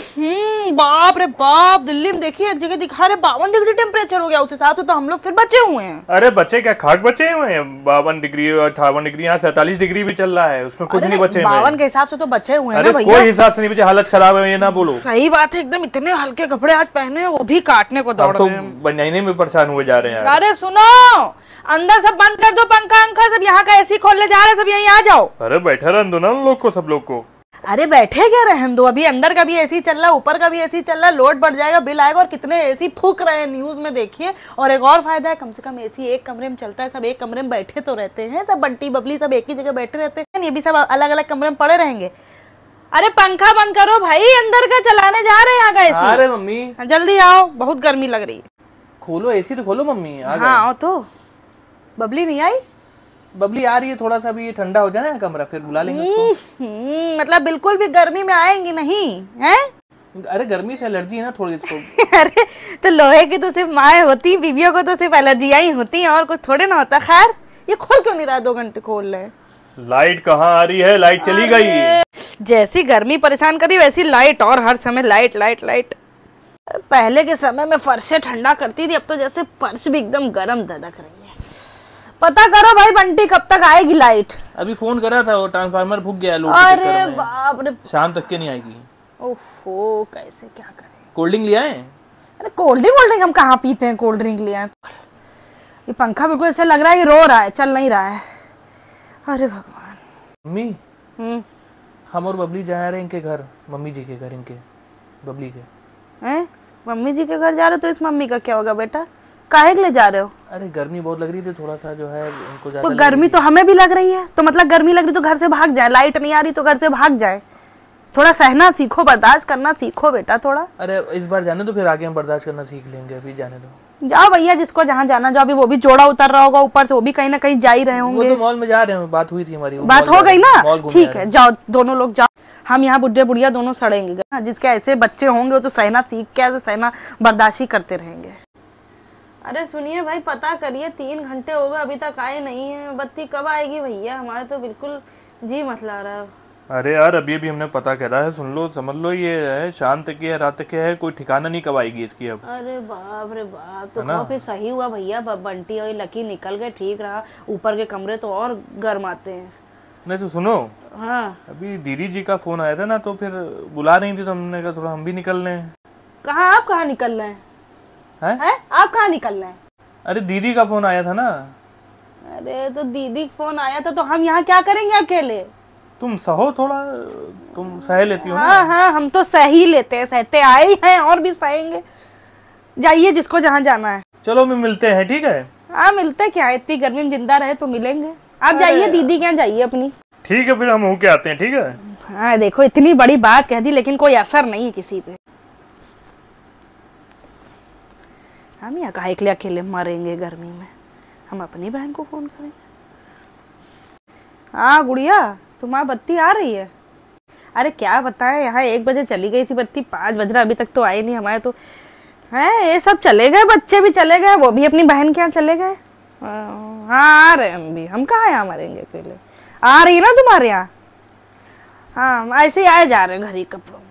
हम्म, बाप रे बाप दिल्ली में देखिए एक जगह दिखा रहे बावन डिग्री टेम्परेचर हो गया उस हिसाब से तो हम लोग फिर बचे हुए हैं अरे बचे क्या खाक बचे हुए हैं बावन डिग्री अठावन डिग्री यहाँ सैतालीस डिग्री भी चल रहा है उसमें कुछ नहीं बचे बावन के हिसाब से तो बचे हुए हैं कोई हिसाब से नहीं बचे हालत खराब है ये ना बोलो सही बात है एकदम इतने हल्के कपड़े आज पहने वो भी काटने को दौड़ तो बनाने में परेशान हुए जा रहे हैं अरे सुनो अंदर सब बंद कर दो पंखा अंखा सब यहाँ का एसी खोलने जा रहे हैं सब यही आ जाओ अरे बैठा रहो ना उन लोग को सब लोग को अरे बैठे क्या रहन दो अभी अंदर का भी एसी चल रहा है ऊपर का भी एसी चल रहा है लोड बढ़ जाएगा बिल आएगा और कितने एसी फूक रहे हैं न्यूज में देखिए और एक और फायदा है कम से कम एसी एक कमरे में चलता है सब एक कमरे में बैठे तो रहते हैं सब बंटी बबली सब एक ही जगह बैठे रहते हैं ये भी सब अलग अलग कमरे में पड़े रहेंगे अरे पंखा बंद करो भाई अंदर का चलाने जा रहे हैं आगे अरे मम्मी हाँ, जल्दी आओ बहुत गर्मी लग रही है खोलो एसी तो खोलो मम्मी हाँ तो बबली नहीं आई बबली आ रही है थोड़ा सा भी ये ठंडा हो जाए ना कमरा फिर बुला लेंगे उसको हम्म, हम्म, मतलब बिल्कुल भी गर्मी में आएंगी नहीं हैं अरे गर्मी से एलर्जी है ना थोड़ी इसको अरे तो लोहे की तो सिर्फ माए होती बीवियों को तो सिर्फ एलर्जिया ही होती है और कुछ थोड़े ना होता खैर ये खोल क्यों नहीं रहा दो घंटे खोल रहे लाइट कहाँ आ रही है लाइट चली गई जैसी गर्मी परेशान करी वैसी लाइट और हर समय लाइट लाइट लाइट पहले के समय में फर्शे ठंडा करती थी अब तो जैसे फर्श भी एकदम गर्म धड़क रही पता करो भाई बंटी कब तक आएगी लाइट अभी फोन करा था वो ट्रांसफार्मर भुग गया लोग अरे बाप रे शाम तक के नहीं आएगी ओहो कैसे क्या करें कोल्ड ड्रिंक लिया है अरे कोल्ड ड्रिंक कोल्ड ड्रिंक हम कहाँ पीते हैं कोल्ड ड्रिंक लिया है ये पंखा बिल्कुल ऐसा लग रहा है कि रो रहा है चल नहीं रहा है अरे भगवान मम्मी हम्म। हम और बबली जा रहे हैं इनके घर मम्मी जी के घर इनके बबली के हैं मम्मी जी के घर जा रहे तो इस मम्मी का क्या होगा बेटा काहे के लिए जा रहे हो अरे गर्मी बहुत लग रही थी थोड़ा सा जो है उनको तो गर्मी तो हमें भी लग रही है तो मतलब गर्मी लग रही तो घर से भाग जाए लाइट नहीं आ रही तो घर से भाग जाए थोड़ा सहना सीखो बर्दाश्त करना सीखो बेटा थोड़ा अरे इस बार जाने तो फिर आगे हम बर्दाश्त करना सीख लेंगे अभी जाने दो जाओ भैया जिसको जहाँ जाना जो अभी वो भी जोड़ा उतर रहा होगा ऊपर से वो भी कहीं ना कहीं जा ही रहे होंगे वो तो मॉल में जा रहे हैं बात हुई थी हमारी बात हो गई ना ठीक है जाओ दोनों लोग जाओ हम यहाँ बुढ़े बुढ़िया दोनों सड़ेंगे जिसके ऐसे बच्चे होंगे वो तो सहना सीख के ऐसे सहना बर्दाश्त ही करते रहेंगे अरे सुनिए भाई पता करिए तीन घंटे हो गए अभी तक आए नहीं है बत्ती कब आएगी भैया हमारे तो बिल्कुल जी मतला रहा है अरे यार अभी अभी हमने पता करा है सुन लो समझ लो ये है शाम तक है रात तक है कोई ठिकाना नहीं कब आएगी इसकी अब अरे बाप रे बाप तो काफी सही हुआ भैया बंटी और लकी निकल गए ठीक रहा ऊपर के कमरे तो और गर्म आते हैं नहीं तो सुनो हाँ अभी दीदी जी का फोन आया था ना तो फिर बुला रही थी तो हमने कहा थोड़ा हम भी निकल रहे हैं कहाँ आप कहाँ निकल रहे हैं है? है? आप कहाँ निकलना है अरे दीदी का फोन आया था ना अरे तो दीदी का फोन आया था तो हम यहाँ क्या करेंगे अकेले तुम सहो थोड़ा तुम सह लेती हो हाँ हाँ हम तो सह ही लेते हैं सहते आए हैं और भी सहेंगे जाइए जिसको जहाँ जाना है चलो मैं मिलते हैं ठीक है हाँ मिलते क्या इतनी गर्मी में जिंदा रहे तो मिलेंगे आप जाइए दीदी के यहाँ जाइए अपनी ठीक है फिर हम होके आते हैं ठीक है हाँ देखो इतनी बड़ी बात कह दी लेकिन कोई असर नहीं है किसी पे हम यहाँ अकेले अकेले मरेंगे गर्मी में हम अपनी बहन को फ़ोन करेंगे हाँ गुड़िया तुम्हारा बत्ती आ रही है अरे क्या बताए यहाँ एक बजे चली गई थी बत्ती पाँच बज रहा अभी तक तो आई नहीं हमारे तो है ये सब चले गए बच्चे भी चले गए वो भी अपनी बहन के यहाँ चले गए हाँ आ रहे हम भी हम कहाँ यहाँ मरेंगे अकेले आ रही है ना तुम्हारे यहाँ हाँ ऐसे ही आए जा रहे हैं घर ही कपड़ों